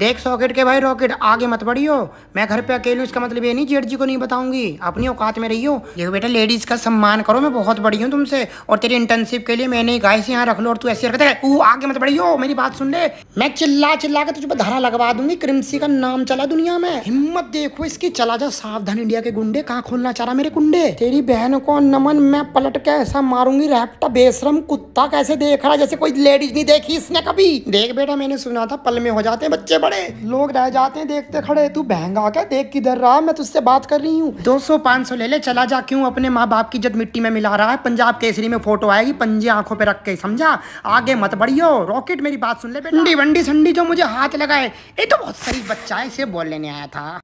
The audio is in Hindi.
देख सॉकेट के भाई रॉकेट आगे मत बढ़ियो मैं घर पे अकेली इसका मतलब ये नहीं जेठ जी को नहीं बताऊंगी अपनी औकात में रहियो देखो बेटा लेडीज का सम्मान करो मैं बहुत बड़ी हूँ तुमसे और तेरी इंटर्नशिप के लिए मैंने गाय से यहाँ रख लो और तू ऐसे रखते है आगे मत बढ़ियो मेरी बात सुन ले मैं चिल्ला चिल्ला के तुझे धारा लगवा दूंगी क्रिमसी का नाम चला दुनिया में हिम्मत देखो इसकी चला जा सावधान इंडिया के गुंडे कहाँ खोलना चाह रहा मेरे कुंडे तेरी बहन को नमन मैं पलट के ऐसा मारूंगी रेपटा बेसरम कुत्ता कैसे देख रहा जैसे कोई लेडीज नहीं देखी इसने कभी देख बेटा मैंने सुना था पल में हो जाते बच्चे बड़े लोग रह जाते हैं देखते खड़े तू बहंगा क्या देख किधर रहा मैं तुझसे बात कर रही हूँ दो सौ पाँच सौ ले ले चला जा क्यों अपने माँ बाप की जद मिट्टी में मिला रहा है पंजाब केसरी में फोटो आएगी पंजे आंखों पे रख के समझा आगे मत बढ़ियो रॉकेट मेरी बात सुन ले बेटा वंडी संडी जो मुझे हाथ लगाए ये तो बहुत सही बच्चा है इसे बोल लेने आया था